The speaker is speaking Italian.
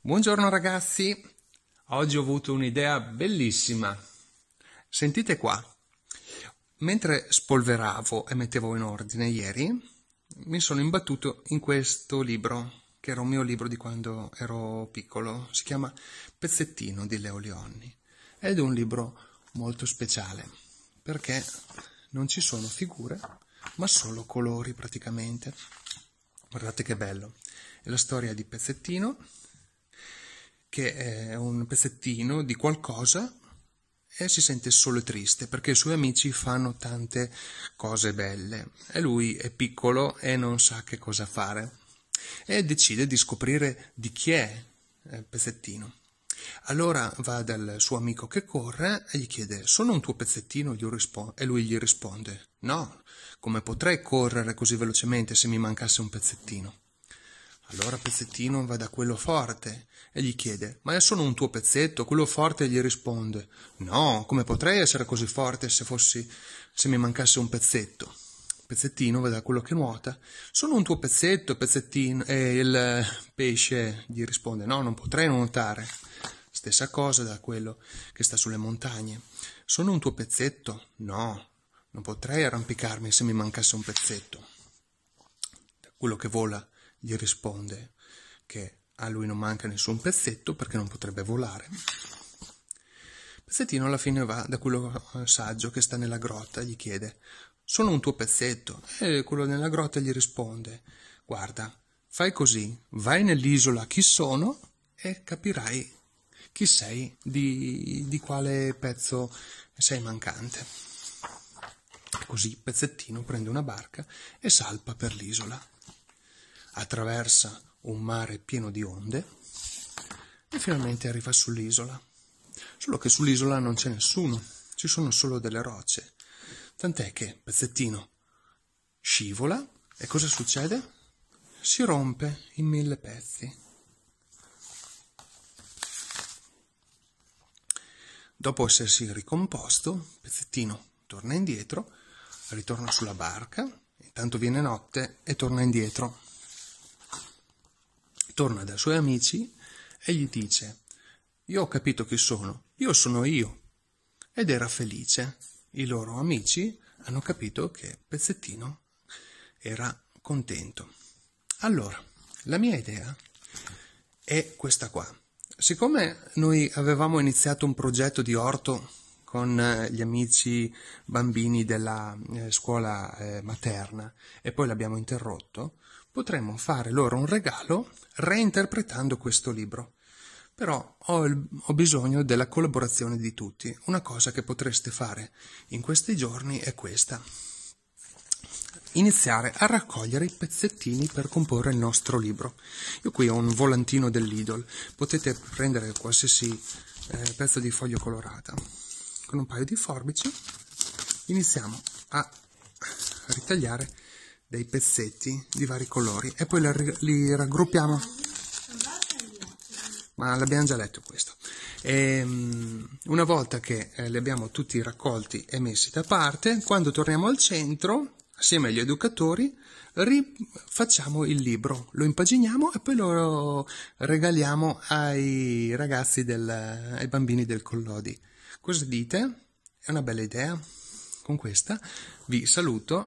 Buongiorno ragazzi, oggi ho avuto un'idea bellissima. Sentite qua, mentre spolveravo e mettevo in ordine ieri, mi sono imbattuto in questo libro, che era un mio libro di quando ero piccolo, si chiama Pezzettino di Leo Leonni. Ed è un libro molto speciale, perché non ci sono figure, ma solo colori praticamente. Guardate che bello. È la storia di Pezzettino, che è un pezzettino di qualcosa e si sente solo e triste perché i suoi amici fanno tante cose belle e lui è piccolo e non sa che cosa fare e decide di scoprire di chi è il pezzettino. Allora va dal suo amico che corre e gli chiede: Sono un tuo pezzettino? e lui gli risponde: No, come potrei correre così velocemente se mi mancasse un pezzettino? Allora Pezzettino va da quello forte e gli chiede: Ma è solo un tuo pezzetto? Quello forte gli risponde: No, come potrei essere così forte se fossi se mi mancasse un pezzetto? Pezzettino va da quello che nuota: Sono un tuo pezzetto, pezzettino. E il pesce gli risponde: No, non potrei nuotare. Stessa cosa da quello che sta sulle montagne: Sono un tuo pezzetto? No, non potrei arrampicarmi se mi mancasse un pezzetto. Da quello che vola gli risponde che a lui non manca nessun pezzetto perché non potrebbe volare. Pezzettino alla fine va da quello eh, saggio che sta nella grotta e gli chiede Sono un tuo pezzetto. E quello nella grotta gli risponde Guarda, fai così, vai nell'isola chi sono e capirai chi sei, di, di quale pezzo sei mancante. Così Pezzettino prende una barca e salpa per l'isola attraversa un mare pieno di onde e finalmente arriva sull'isola. Solo che sull'isola non c'è nessuno, ci sono solo delle rocce. Tant'è che Pezzettino scivola e cosa succede? Si rompe in mille pezzi. Dopo essersi ricomposto, Pezzettino torna indietro, ritorna sulla barca, intanto viene notte e torna indietro torna dai suoi amici e gli dice Io ho capito chi sono, io sono io. Ed era felice. I loro amici hanno capito che Pezzettino era contento. Allora, la mia idea è questa qua. Siccome noi avevamo iniziato un progetto di orto con eh, gli amici bambini della eh, scuola eh, materna e poi l'abbiamo interrotto, potremmo fare loro un regalo reinterpretando questo libro. Però ho, il, ho bisogno della collaborazione di tutti. Una cosa che potreste fare in questi giorni è questa. Iniziare a raccogliere i pezzettini per comporre il nostro libro. Io qui ho un volantino dell'Idol, potete prendere qualsiasi eh, pezzo di foglio colorata con un paio di forbici iniziamo a ritagliare dei pezzetti di vari colori e poi li, raggruppiamo ma l'abbiamo già letto questo e, ehm, una volta che eh, li abbiamo tutti raccolti e messi da parte quando torniamo al centro assieme agli educatori rifacciamo il libro, lo impaginiamo e poi lo regaliamo ai ragazzi, del, ai bambini del Collodi. Cosa dite? È una bella idea? Con questa vi saluto.